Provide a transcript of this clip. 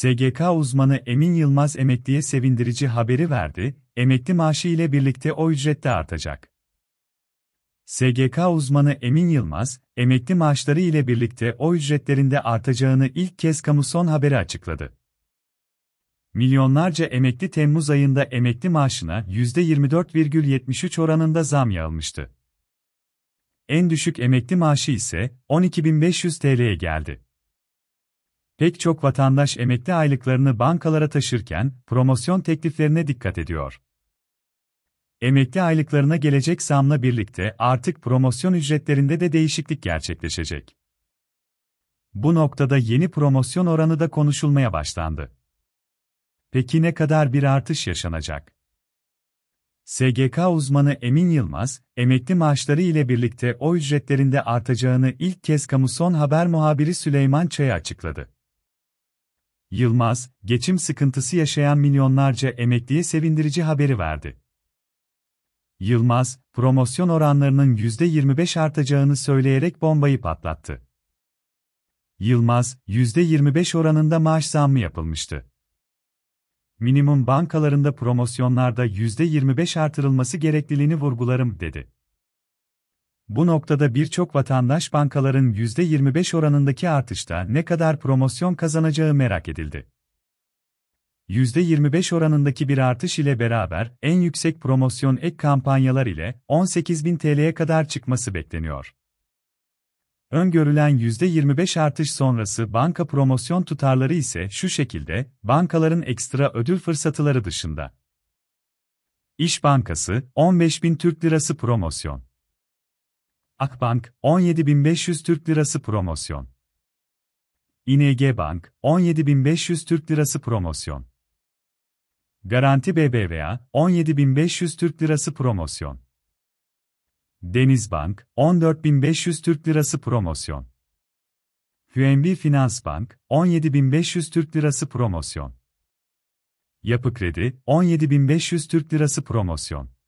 SGK uzmanı Emin Yılmaz emekliye sevindirici haberi verdi, emekli maaşı ile birlikte o ücret de artacak. SGK uzmanı Emin Yılmaz, emekli maaşları ile birlikte o ücretlerinde artacağını ilk kez kamu son Haber'i açıkladı. Milyonlarca emekli Temmuz ayında emekli maaşına %24,73 oranında zam yapılmıştı. En düşük emekli maaşı ise 12.500 TL'ye geldi. Pek çok vatandaş emekli aylıklarını bankalara taşırken promosyon tekliflerine dikkat ediyor. Emekli aylıklarına gelecek zamla birlikte artık promosyon ücretlerinde de değişiklik gerçekleşecek. Bu noktada yeni promosyon oranı da konuşulmaya başlandı. Peki ne kadar bir artış yaşanacak? SGK uzmanı Emin Yılmaz, emekli maaşları ile birlikte o ücretlerinde artacağını ilk kez kamu son Haber muhabiri Süleyman Çay'a açıkladı. Yılmaz, geçim sıkıntısı yaşayan milyonlarca emekliye sevindirici haberi verdi. Yılmaz, promosyon oranlarının %25 artacağını söyleyerek bombayı patlattı. Yılmaz, %25 oranında maaş zammı yapılmıştı. Minimum bankalarında promosyonlarda %25 artırılması gerekliliğini vurgularım dedi. Bu noktada birçok vatandaş bankaların %25 oranındaki artışta ne kadar promosyon kazanacağı merak edildi. %25 oranındaki bir artış ile beraber en yüksek promosyon ek kampanyalar ile 18.000 TL'ye kadar çıkması bekleniyor. Öngörülen %25 artış sonrası banka promosyon tutarları ise şu şekilde, bankaların ekstra ödül fırsatları dışında. İş Bankası, 15.000 Türk Lirası promosyon. Akbank 17.500 Türk Lirası promosyon. ING Bank 17.500 Türk Lirası promosyon. Garanti BBVA 17.500 Türk Lirası promosyon. Denizbank 14.500 Türk Lirası promosyon. QNB Finans Bank 17.500 Türk Lirası promosyon. Yapı Kredi 17.500 Türk Lirası promosyon.